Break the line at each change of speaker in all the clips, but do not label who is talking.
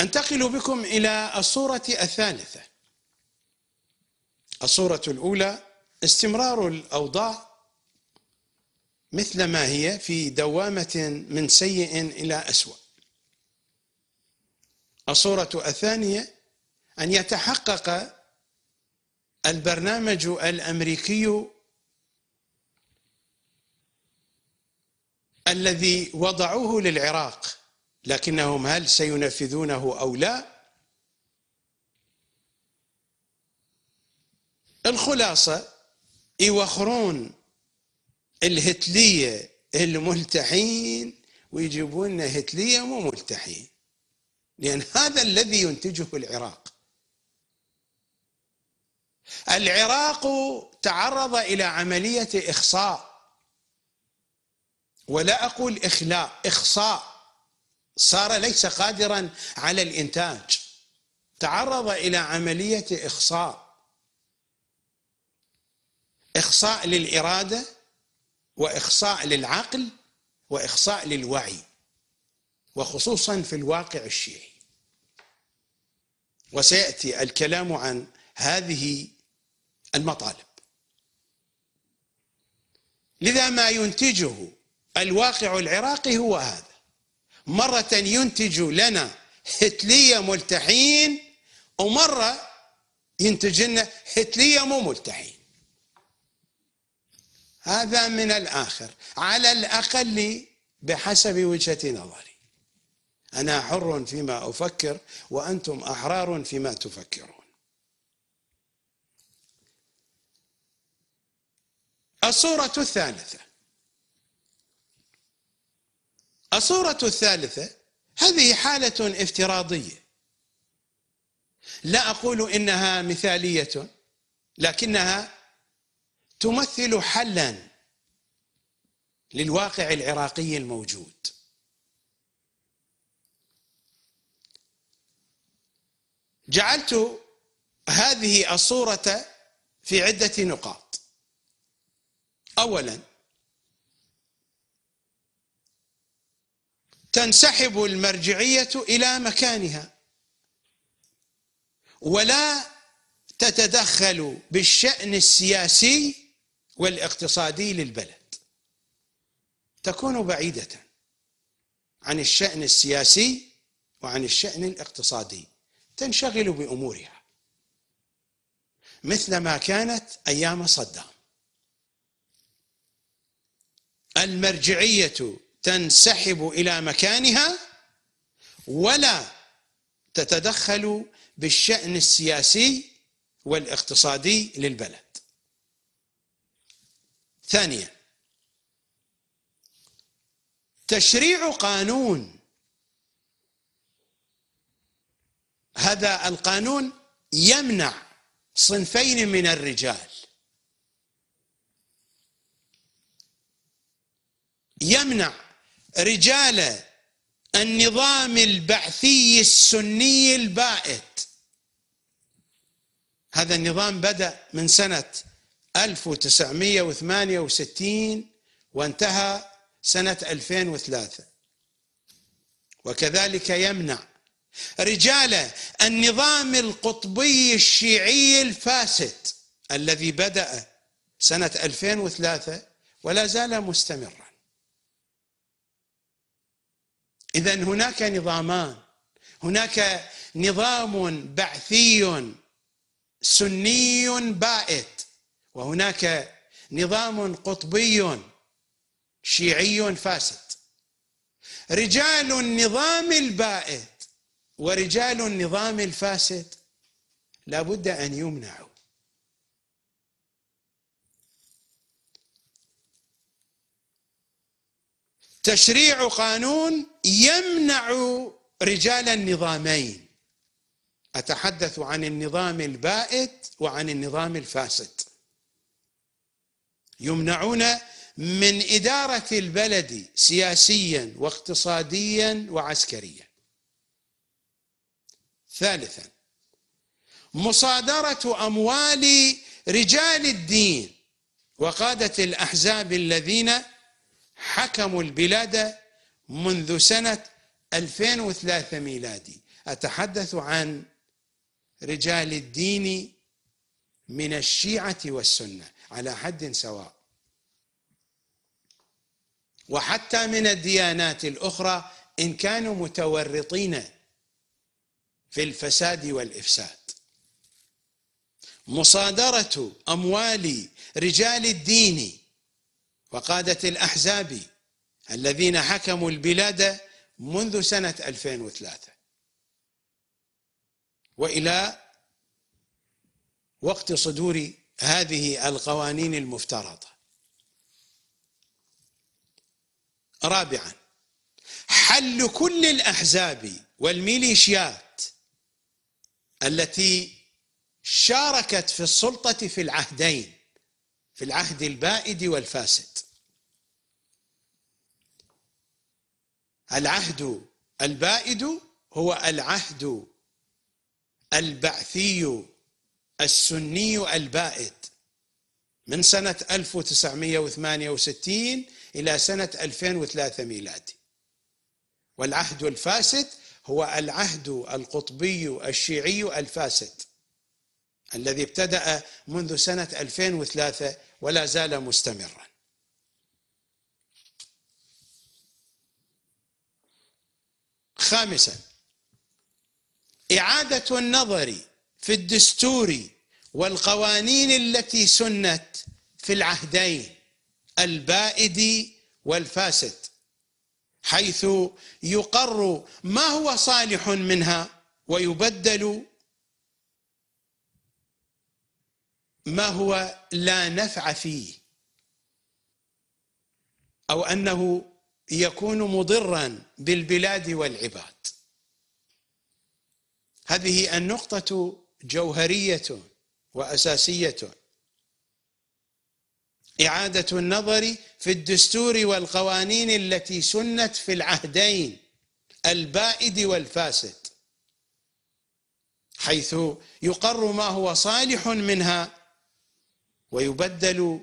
أنتقل بكم إلى الصورة الثالثة الصورة الأولى استمرار الأوضاع مثل ما هي في دوامة من سيء إلى أسوأ الصورة الثانية أن يتحقق البرنامج الأمريكي الذي وضعوه للعراق لكنهم هل سينفذونه أو لا الخلاصة يوخرون الهتلية الملتحين ويجيبون لنا هتلية مو ملتحين لأن هذا الذي ينتجه العراق العراق تعرض إلى عملية إخصاء ولا أقول إخلاء إخصاء صار ليس قادرا على الانتاج تعرض الى عمليه اخصاء اخصاء للاراده واخصاء للعقل واخصاء للوعي وخصوصا في الواقع الشيعي وسياتي الكلام عن هذه المطالب لذا ما ينتجه الواقع العراقي هو هذا مرة ينتج لنا هتلية ملتحين ومرة ينتج لنا هتلية مو ملتحين هذا من الآخر على الأقل بحسب وجهة نظري أنا حر فيما أفكر وأنتم أحرار فيما تفكرون الصورة الثالثة الصورة الثالثة هذه حالة افتراضية لا أقول إنها مثالية لكنها تمثل حلا للواقع العراقي الموجود جعلت هذه الصورة في عدة نقاط أولا تنسحب المرجعية إلى مكانها ولا تتدخل بالشأن السياسي والاقتصادي للبلد تكون بعيدة عن الشأن السياسي وعن الشأن الاقتصادي تنشغل بأمورها مثل ما كانت أيام صدام المرجعية تنسحب الى مكانها ولا تتدخل بالشان السياسي والاقتصادي للبلد. ثانيا تشريع قانون هذا القانون يمنع صنفين من الرجال يمنع رجال النظام البعثي السني البائت هذا النظام بدأ من سنة 1968 وانتهى سنة 2003 وكذلك يمنع رجال النظام القطبي الشيعي الفاسد الذي بدأ سنة 2003 ولا زال مستمرا اذا هناك نظامان هناك نظام بعثي سني بائت وهناك نظام قطبي شيعي فاسد رجال النظام البائت ورجال النظام الفاسد لابد ان يمنعوا تشريع قانون يمنع رجال النظامين اتحدث عن النظام البائد وعن النظام الفاسد يمنعون من اداره البلد سياسيا واقتصاديا وعسكريا ثالثا مصادره اموال رجال الدين وقاده الاحزاب الذين حكموا البلاد منذ سنة 2003 ميلادي أتحدث عن رجال الدين من الشيعة والسنة على حد سواء وحتى من الديانات الأخرى إن كانوا متورطين في الفساد والإفساد مصادرة أموال رجال الدين وقادة الأحزاب الذين حكموا البلاد منذ سنة 2003 وإلى وقت صدور هذه القوانين المفترضة رابعا حل كل الأحزاب والميليشيات التي شاركت في السلطة في العهدين في العهد البائد والفاسد العهد البائد هو العهد البعثي السني البائد من سنة 1968 إلى سنة 2003 ميلادي والعهد الفاسد هو العهد القطبي الشيعي الفاسد الذي ابتدأ منذ سنة 2003 ولا زال مستمرا خامسا إعادة النظر في الدستور والقوانين التي سنت في العهدين البائد والفاسد حيث يقر ما هو صالح منها ويبدل ما هو لا نفع فيه او انه يكون مضرا بالبلاد والعباد هذه النقطه جوهريه واساسيه اعاده النظر في الدستور والقوانين التي سنت في العهدين البائد والفاسد حيث يقر ما هو صالح منها ويبدل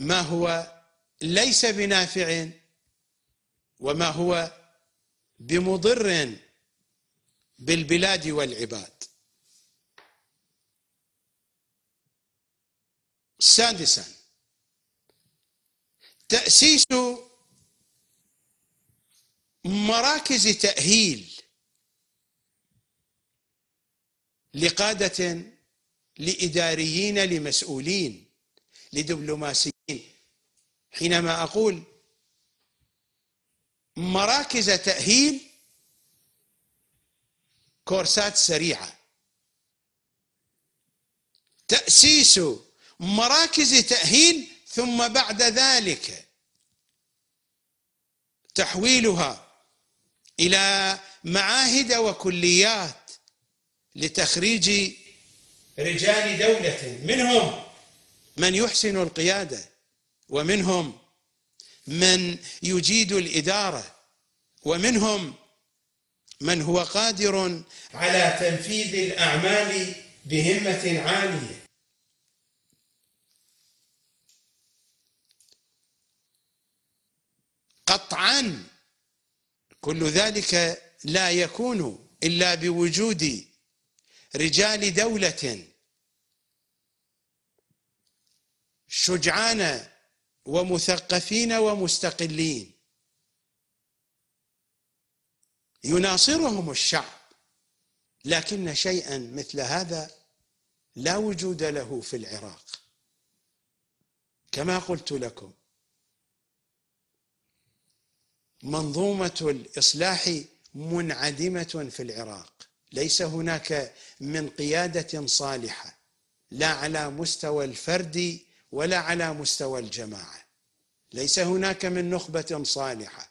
ما هو ليس بنافع وما هو بمضر بالبلاد والعباد سادسا تأسيس مراكز تأهيل لقادة لإداريين لمسؤولين لدبلوماسيين حينما أقول مراكز تأهيل كورسات سريعة تأسيس مراكز تأهيل ثم بعد ذلك تحويلها إلى معاهد وكليات لتخريج رجال دولة منهم من يحسن القيادة ومنهم من يجيد الإدارة ومنهم من هو قادر على تنفيذ الأعمال بهمة عالية قطعا كل ذلك لا يكون إلا بوجود رجال دولة شجعان ومثقفين ومستقلين يناصرهم الشعب لكن شيئا مثل هذا لا وجود له في العراق كما قلت لكم منظومه الاصلاح منعدمه في العراق ليس هناك من قياده صالحه لا على مستوى الفرد ولا على مستوى الجماعه ليس هناك من نخبه صالحه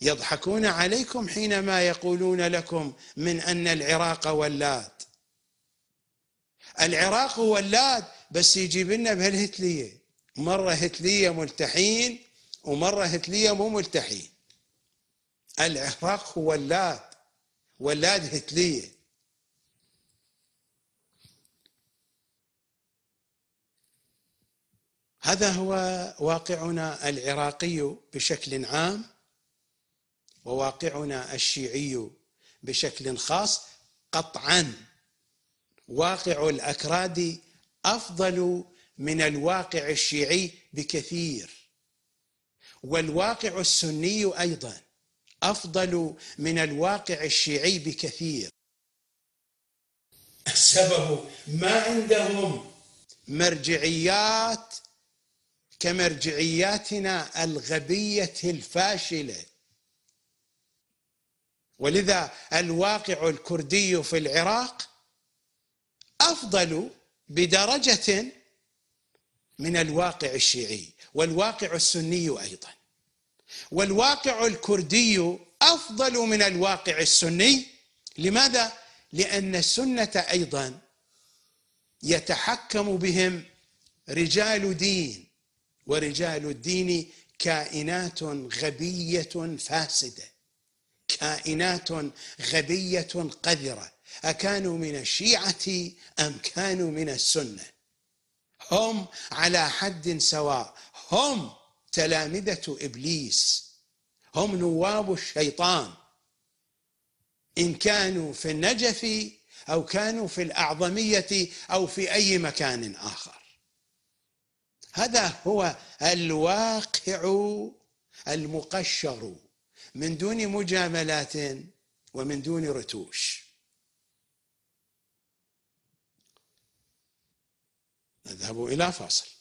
يضحكون عليكم حينما يقولون لكم من ان العراق ولاد العراق ولاد بس يجيب لنا بهالهتليه مره هتليه ملتحين ومره هتليه مو ملتحين العراق هو ولاد واللاد هتليه هذا هو واقعنا العراقي بشكل عام وواقعنا الشيعي بشكل خاص قطعا واقع الاكراد افضل من الواقع الشيعي بكثير والواقع السني ايضا افضل من الواقع الشيعي بكثير السبب ما عندهم مرجعيات كمرجعياتنا الغبيه الفاشله ولذا الواقع الكردي في العراق افضل بدرجه من الواقع الشيعي والواقع السني ايضا والواقع الكردي افضل من الواقع السني لماذا لان السنه ايضا يتحكم بهم رجال دين ورجال الدين كائنات غبيه فاسده كائنات غبيه قذره اكانوا من الشيعه ام كانوا من السنه هم على حد سواء هم تلامذة إبليس هم نواب الشيطان إن كانوا في النجف أو كانوا في الأعظمية أو في أي مكان آخر هذا هو الواقع المقشر من دون مجاملات ومن دون رتوش نذهب إلى فاصل